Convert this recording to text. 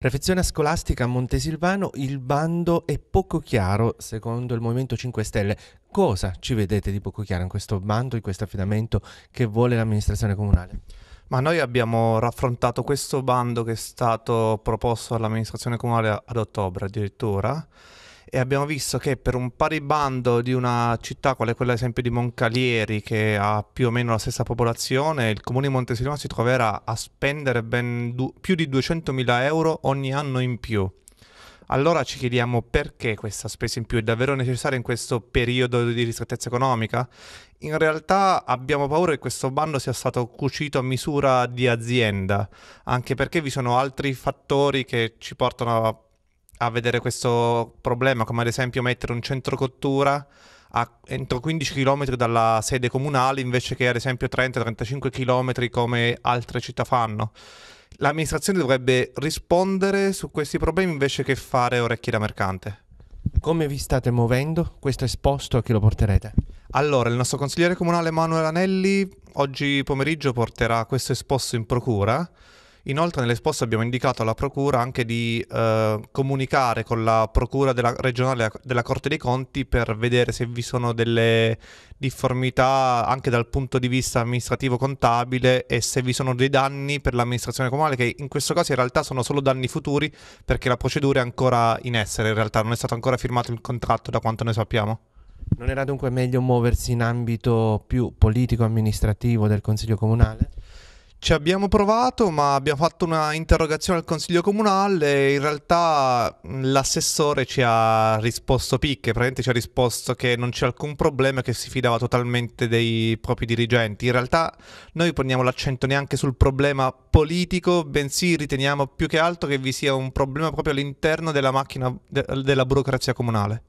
Prefezione scolastica a Montesilvano, il bando è poco chiaro secondo il Movimento 5 Stelle. Cosa ci vedete di poco chiaro in questo bando, in questo affidamento che vuole l'amministrazione comunale? Ma noi abbiamo raffrontato questo bando che è stato proposto all'amministrazione comunale ad ottobre addirittura e abbiamo visto che per un pari bando di una città quale è quella ad esempio di Moncalieri che ha più o meno la stessa popolazione, il comune di Montesilvano si troverà a spendere ben du- più di 200.000 euro ogni anno in più. Allora ci chiediamo perché questa spesa in più è davvero necessaria in questo periodo di ristrettezza economica? In realtà abbiamo paura che questo bando sia stato cucito a misura di azienda, anche perché vi sono altri fattori che ci portano a a vedere questo problema, come ad esempio mettere un centro cottura a, entro 15 km dalla sede comunale invece che ad esempio 30-35 km come altre città fanno. L'amministrazione dovrebbe rispondere su questi problemi invece che fare orecchie da mercante. Come vi state muovendo? Questo esposto a chi lo porterete? Allora, il nostro consigliere comunale Manuel Anelli oggi pomeriggio porterà questo esposto in procura. Inoltre nell'esposto abbiamo indicato alla Procura anche di eh, comunicare con la Procura della, regionale della Corte dei Conti per vedere se vi sono delle difformità anche dal punto di vista amministrativo-contabile e se vi sono dei danni per l'amministrazione comunale che in questo caso in realtà sono solo danni futuri perché la procedura è ancora in essere, in realtà non è stato ancora firmato il contratto da quanto noi sappiamo. Non era dunque meglio muoversi in ambito più politico-amministrativo del Consiglio Comunale? Ci abbiamo provato, ma abbiamo fatto una interrogazione al Consiglio Comunale e in realtà l'assessore ci ha risposto picche, praticamente ci ha risposto che non c'è alcun problema, che si fidava totalmente dei propri dirigenti. In realtà noi poniamo l'accento neanche sul problema politico, bensì riteniamo più che altro che vi sia un problema proprio all'interno della macchina de- della burocrazia comunale.